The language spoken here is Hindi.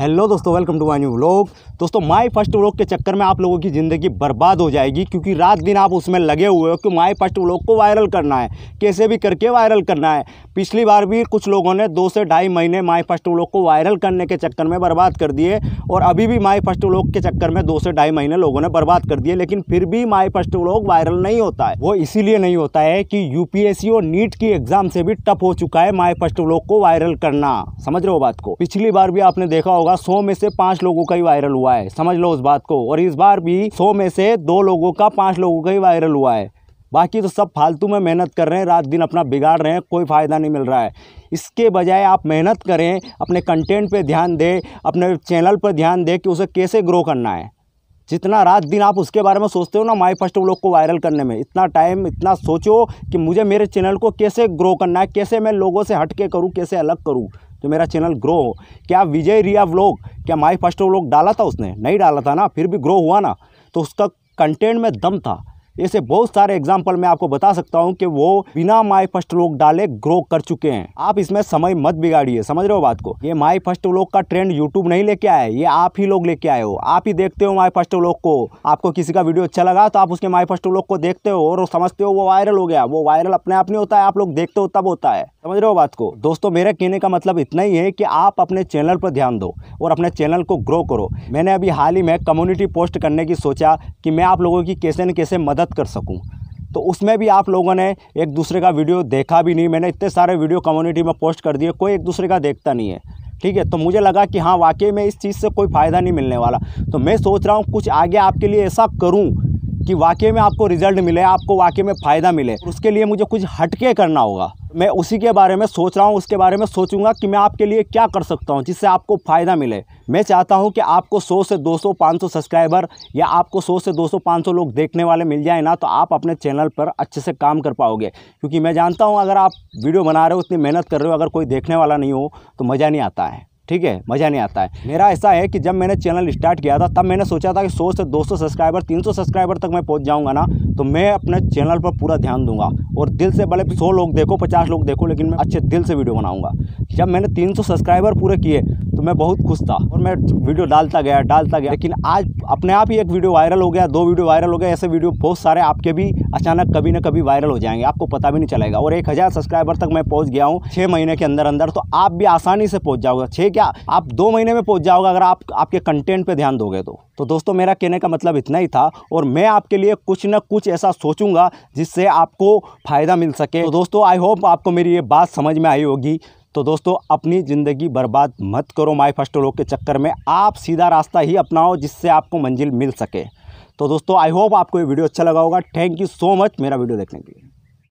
हेलो दोस्तों welcome to my new vlog दोस्तों माई फर्स्ट व्लॉग के चक्कर में आप लोगों की ज़िंदगी बर्बाद हो जाएगी क्योंकि रात दिन आप उसमें लगे हुए हो कि माई फर्स्ट व्लॉग को वायरल करना है कैसे भी करके वायरल करना है पिछली बार भी कुछ लोगों ने दो से ढाई महीने माई फर्स्ट व्लॉग को वायरल करने के चक्कर में बर्बाद कर दिए और अभी भी माई फर्स्ट व्लॉग के चक्कर में दो से ढाई महीने लोगों ने बर्बाद कर दिए लेकिन फिर भी माई फर्स्ट व्लॉग वायरल नहीं होता है वो इसीलिए नहीं होता है कि यू और नीट की एग्ज़ाम से भी टफ हो चुका है माई फर्स्ट व्लॉग को वायरल करना समझ रहे हो बात को पिछली बार भी आपने देखा होगा सौ में से पाँच लोगों का ही वायरल हुआ है समझ लो उस बात को और इस बार भी सौ में से दो लोगों का पाँच लोगों का ही वायरल हुआ है बाकी तो सब फालतू में मेहनत कर रहे हैं रात दिन अपना बिगाड़ रहे हैं कोई फ़ायदा नहीं मिल रहा है इसके बजाय आप मेहनत करें अपने कंटेंट पे ध्यान दें अपने चैनल पर ध्यान दें कि उसे कैसे ग्रो करना है जितना रात दिन आप उसके बारे में सोचते हो ना माई फर्स्ट व्लॉग को वायरल करने में इतना टाइम इतना सोचो कि मुझे मेरे चैनल को कैसे ग्रो करना है कैसे मैं लोगों से हटके करूँ कैसे अलग करूँ तो मेरा चैनल ग्रो हो क्या विजय रिया व्लॉग क्या माई फर्स्ट व्लॉग डाला था उसने नहीं डाला था ना फिर भी ग्रो हुआ ना तो उसका कंटेंट में दम था ऐसे बहुत सारे एग्जाम्पल मैं आपको बता सकता हूँ कि वो बिना माई फर्स्ट व्लॉग डाले ग्रो कर चुके हैं आप इसमें समय मत बिगाड़िए समझ रहे हो बात को ये माई फर्स्ट व्लॉग का ट्रेंड यूट्यूब नहीं लेके आए ये आप ही लोग लेके आए हो आप ही देखते हो माई फर्स्ट व्लॉग को आपको किसी का वीडियो अच्छा लगा तो आप उसके माई फर्स्ट व्लॉग को देखते हो और समझते हो वो वायरल हो गया वो वायरल अपने आप नहीं होता है आप लोग देखते हो तब होता है समझ रहे हो बात को दोस्तों मेरे कहने का मतलब इतना ही है कि आप अपने चैनल पर ध्यान दो और अपने चैनल को ग्रो करो मैंने अभी हाल ही में कम्युनिटी पोस्ट करने की सोचा कि मैं आप लोगों की कैसे न कैसे मदद कर सकूं तो उसमें भी आप लोगों ने एक दूसरे का वीडियो देखा भी नहीं मैंने इतने सारे वीडियो कम्युनिटी में पोस्ट कर दिए कोई एक दूसरे का देखता नहीं है ठीक है तो मुझे लगा कि हाँ वाकई में इस चीज़ से कोई फ़ायदा नहीं मिलने वाला तो मैं सोच रहा हूँ कुछ आगे आपके लिए ऐसा करूँ कि वाकई में आपको रिजल्ट मिले आपको वाकई में फ़ायदा मिले उसके लिए मुझे कुछ हटके करना होगा मैं उसी के बारे में सोच रहा हूँ उसके बारे में सोचूंगा कि मैं आपके लिए क्या कर सकता हूँ जिससे आपको फ़ायदा मिले मैं चाहता हूँ कि आपको 100 से 200 500 सब्सक्राइबर या आपको 100 से 200 500 लोग देखने वाले मिल जाए ना तो आप अपने चैनल पर अच्छे से काम कर पाओगे क्योंकि मैं जानता हूँ अगर आप वीडियो बना रहे हो उतनी मेहनत कर रहे हो अगर कोई देखने वाला नहीं हो तो मज़ा नहीं आता है ठीक है मज़ा नहीं आता है मेरा ऐसा है कि जब मैंने चैनल स्टार्ट किया था तब मैंने सोचा था कि 100 से 200 सब्सक्राइबर 300 सब्सक्राइबर तक मैं पहुंच जाऊंगा ना तो मैं अपने चैनल पर पूरा ध्यान दूंगा और दिल से भले 100 लोग देखो 50 लोग देखो लेकिन मैं अच्छे दिल से वीडियो बनाऊंगा जब मैंने 300 सब्सक्राइबर पूरे किए तो मैं बहुत खुश था और मैं वीडियो डालता गया डालता गया लेकिन आज अपने आप ही एक वीडियो वायरल हो गया दो वीडियो वायरल हो गया ऐसे वीडियो बहुत सारे आपके भी अचानक कभी ना कभी वायरल हो जाएंगे आपको पता भी नहीं चलेगा और एक हज़ार सब्सक्राइबर तक मैं पहुंच गया हूँ छः महीने के अंदर अंदर तो आप भी आसानी से पहुँच जाओगे छः क्या आप दो महीने में पहुँच जाओगे अगर आप आपके कंटेंट पर ध्यान दोगे तो तो दोस्तों मेरा कहने का मतलब इतना ही था और मैं आपके लिए कुछ ना कुछ ऐसा सोचूंगा जिससे आपको फ़ायदा मिल सके तो दोस्तों आई होप आपको मेरी ये बात समझ में आई होगी तो दोस्तों अपनी ज़िंदगी बर्बाद मत करो माई फर्स्ट लोग के चक्कर में आप सीधा रास्ता ही अपनाओ जिससे आपको मंजिल मिल सके तो दोस्तों आई होप आपको ये वीडियो अच्छा लगा होगा थैंक यू सो मच मेरा वीडियो देखने के लिए